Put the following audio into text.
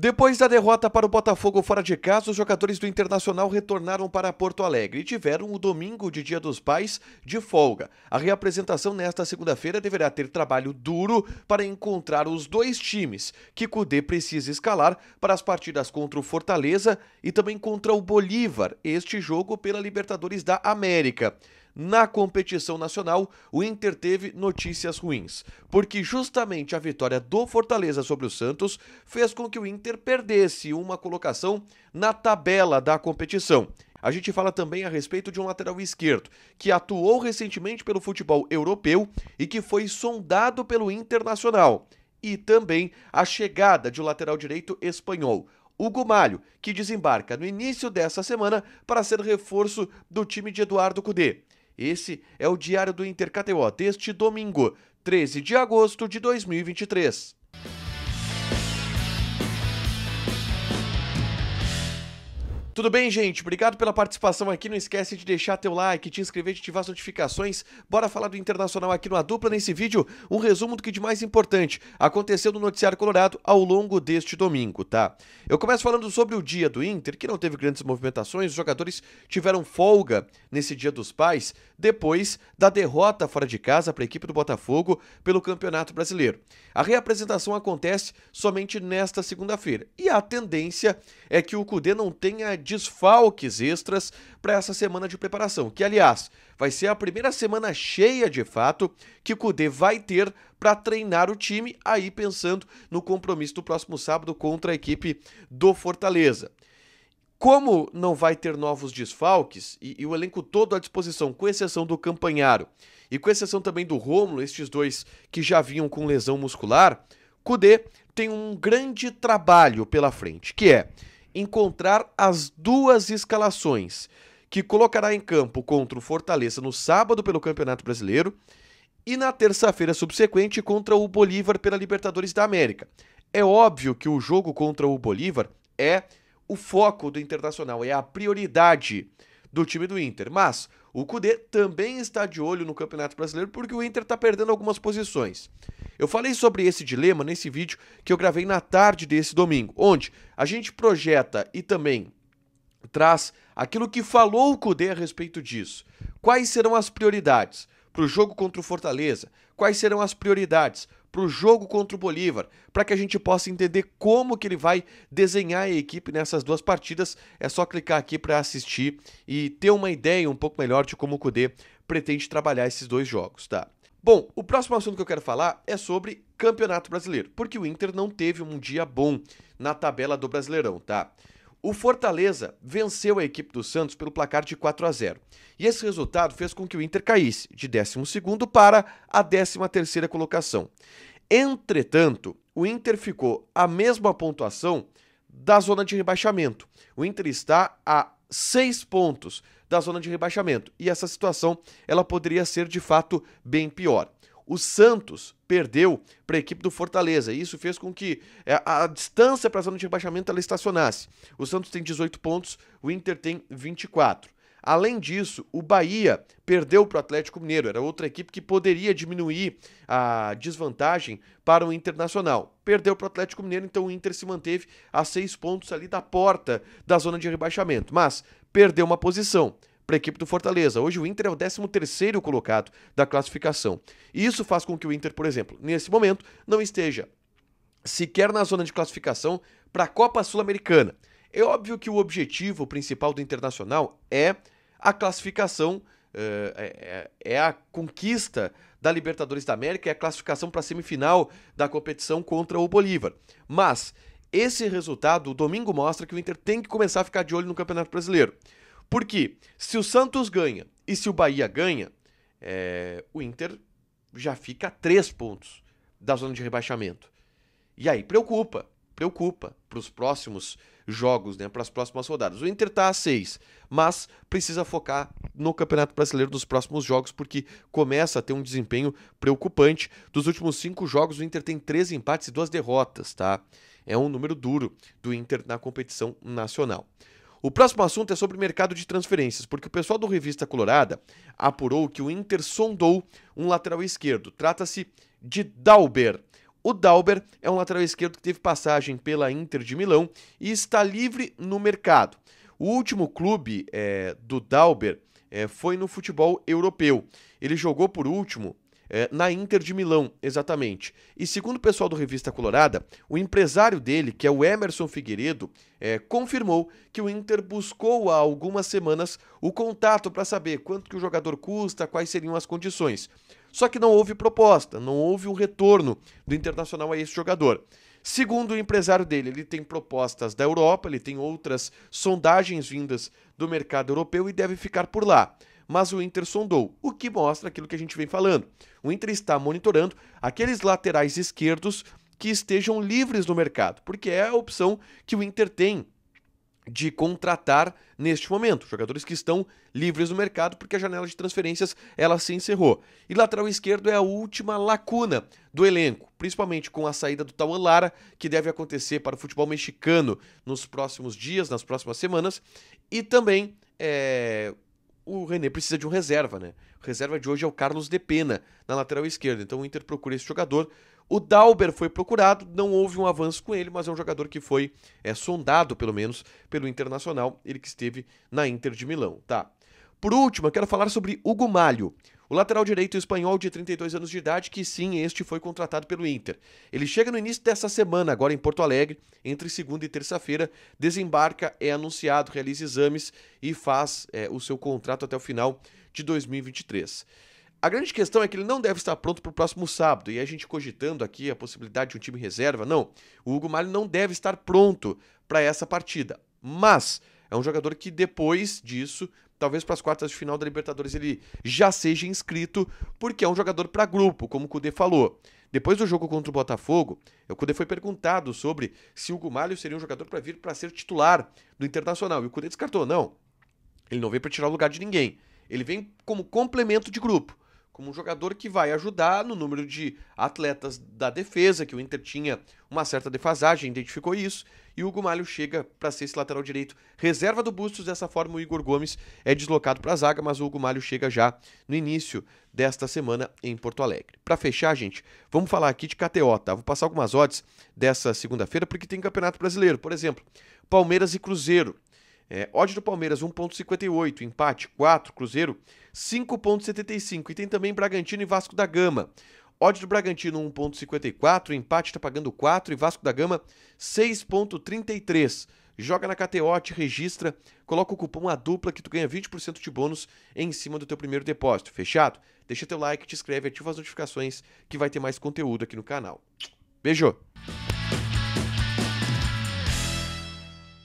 Depois da derrota para o Botafogo fora de casa, os jogadores do Internacional retornaram para Porto Alegre e tiveram o domingo de Dia dos Pais de folga. A reapresentação nesta segunda-feira deverá ter trabalho duro para encontrar os dois times que Cudê precisa escalar para as partidas contra o Fortaleza e também contra o Bolívar, este jogo pela Libertadores da América na competição nacional, o Inter teve notícias ruins, porque justamente a vitória do Fortaleza sobre o Santos fez com que o Inter perdesse uma colocação na tabela da competição. A gente fala também a respeito de um lateral esquerdo que atuou recentemente pelo futebol europeu e que foi sondado pelo Internacional. E também a chegada de um lateral direito espanhol, Hugo Malho, que desembarca no início dessa semana para ser reforço do time de Eduardo Cudê. Esse é o Diário do Intercateó deste domingo, 13 de agosto de 2023. Tudo bem, gente? Obrigado pela participação aqui. Não esquece de deixar teu like, te inscrever, de ativar as notificações. Bora falar do Internacional aqui no A Dupla nesse vídeo. Um resumo do que de mais importante aconteceu no Noticiário Colorado ao longo deste domingo, tá? Eu começo falando sobre o dia do Inter, que não teve grandes movimentações. Os jogadores tiveram folga nesse dia dos pais, depois da derrota fora de casa para a equipe do Botafogo pelo Campeonato Brasileiro. A reapresentação acontece somente nesta segunda-feira. E a tendência é que o Cudê não tenha desfalques extras para essa semana de preparação, que aliás vai ser a primeira semana cheia de fato que o Cudê vai ter para treinar o time, aí pensando no compromisso do próximo sábado contra a equipe do Fortaleza. Como não vai ter novos desfalques e, e, o elenco todo à disposição, com exceção do Campanharo e com exceção também do Rômulo, estes dois que já vinham com lesão muscular, Cudê tem um grande trabalho pela frente, que é encontrar as duas escalações, que colocará em campo contra o Fortaleza no sábado pelo Campeonato Brasileiro e na terça-feira subsequente contra o Bolívar pela Libertadores da América. É óbvio que o jogo contra o Bolívar é o foco do Internacional, é a prioridade do time do Inter, mas o Cudê também está de olho no Campeonato Brasileiro porque o Inter está perdendo algumas posições. Eu falei sobre esse dilema nesse vídeo que eu gravei na tarde desse domingo, onde a gente projeta e também traz aquilo que falou o Cudê a respeito disso. Quais serão as prioridades para o jogo contra o Fortaleza? Quais serão as prioridades para o jogo contra o Bolívar, para que a gente possa entender como que ele vai desenhar a equipe nessas duas partidas. É só clicar aqui para assistir e ter uma ideia um pouco melhor de como o Cudê pretende trabalhar esses dois jogos, tá? Bom, o próximo assunto que eu quero falar é sobre Campeonato Brasileiro, porque o Inter não teve um dia bom na tabela do Brasileirão, tá? O Fortaleza venceu a equipe do Santos pelo placar de 4 a 0. E esse resultado fez com que o Inter caísse de 12 para a 13 colocação. Entretanto, o Inter ficou a mesma pontuação da zona de rebaixamento. O Inter está a seis pontos da zona de rebaixamento. E essa situação ela poderia ser de fato bem pior. O Santos perdeu para a equipe do Fortaleza e isso fez com que é, a, distância para a zona de rebaixamento ela estacionasse. O Santos tem 18 pontos, o Inter tem 24. Além disso, o Bahia perdeu para o Atlético Mineiro, era outra equipe que poderia diminuir a desvantagem para o Internacional. Perdeu para o Atlético Mineiro, então o Inter se manteve a seis pontos ali da porta da zona de rebaixamento, mas perdeu uma posição para a equipe do Fortaleza. Hoje o Inter é o 13 terceiro colocado da classificação. E isso faz com que o Inter, por exemplo, nesse momento não esteja sequer na zona de classificação para a Copa Sul-Americana. É óbvio que o objetivo principal do Internacional é a classificação, eh, é, é, é, a conquista da Libertadores da América, é a classificação para a semifinal da competição contra o Bolívar. Mas esse resultado, o domingo, mostra que o Inter tem que começar a ficar de olho no Campeonato Brasileiro. Porque se o Santos ganha e se o Bahia ganha, é, o Inter já fica a três pontos da zona de rebaixamento. E aí preocupa, preocupa para os próximos jogos, né, para as próximas rodadas. O Inter está a 6, mas precisa focar no Campeonato Brasileiro nos próximos jogos, porque começa a ter um desempenho preocupante. Dos últimos cinco jogos, o Inter tem três empates e duas derrotas, tá? É um número duro do Inter na competição nacional. O próximo assunto é sobre mercado de transferências, porque o pessoal do Revista Colorada apurou que o Inter sondou um lateral esquerdo. Trata-se de Dauber, o Dauber é um lateral esquerdo que teve passagem pela Inter de Milão e está livre no mercado. O último clube é, do Dauber é, foi no futebol europeu. Ele jogou por último é, na Inter de Milão, exatamente. E segundo o pessoal do Revista Colorada, o empresário dele, que é o Emerson Figueiredo, é, confirmou que o Inter buscou há algumas semanas o contato para saber quanto que o jogador custa, quais seriam as condições. Só que não houve proposta, não houve um retorno do Internacional a esse jogador. Segundo o empresário dele, ele tem propostas da Europa, ele tem outras sondagens vindas do mercado europeu e deve ficar por lá. Mas o Inter sondou, o que mostra aquilo que a gente vem falando. O Inter está monitorando aqueles laterais esquerdos que estejam livres no mercado, porque é a opção que o Inter tem de contratar neste momento, jogadores que estão livres no mercado porque a janela de transferências ela se encerrou. E lateral esquerdo é a última lacuna do elenco, principalmente com a saída do Tauan Lara, que deve acontecer para o futebol mexicano nos próximos dias, nas próximas semanas, e também é, o René precisa de um reserva, né? O reserva de hoje é o Carlos De Pena, na lateral esquerda. Então o Inter procura esse jogador o Dauber foi procurado, não houve um avanço com ele, mas é um jogador que foi é, sondado, pelo menos, pelo Internacional, ele que esteve na Inter de Milão, tá? Por último, eu quero falar sobre Hugo Malho. O lateral direito espanhol de 32 anos de idade, que sim, este foi contratado pelo Inter. Ele chega no início dessa semana, agora em Porto Alegre, entre segunda e terça-feira, desembarca, é anunciado, realiza exames e faz é, o seu contrato até o final de 2023. A grande questão é que ele não deve estar pronto para o próximo sábado. E a gente cogitando aqui a possibilidade de um time reserva. Não, o Hugo Malho não deve estar pronto para essa partida. Mas é um jogador que depois disso, talvez para as quartas de final da Libertadores, ele já seja inscrito, porque é um jogador para grupo, como o Cudê falou. Depois do jogo contra o Botafogo, o Cudê foi perguntado sobre se o Hugo Malho seria um jogador para vir para ser titular do Internacional. E o Cudê descartou, não. Ele não veio para tirar o lugar de ninguém. Ele vem como complemento de grupo como um jogador que vai ajudar no número de atletas da defesa, que o Inter tinha uma certa defasagem, identificou isso, e o Malho chega para ser esse lateral direito reserva do Bustos, dessa forma o Igor Gomes é deslocado para a zaga, mas o Malho chega já no início desta semana em Porto Alegre. Para fechar, gente, vamos falar aqui de KTO, tá? Vou passar algumas odds dessa segunda-feira, porque tem Campeonato Brasileiro, por exemplo, Palmeiras e Cruzeiro, é, odd do Palmeiras 1.58, empate 4, Cruzeiro 5.75 e tem também Bragantino e Vasco da Gama. Odd do Bragantino 1.54, empate está pagando 4 e Vasco da Gama 6.33. Joga na KTO, te registra, coloca o cupom a dupla que tu ganha 20% de bônus em cima do teu primeiro depósito. Fechado? Deixa teu like, te inscreve, ativa as notificações que vai ter mais conteúdo aqui no canal. Beijo!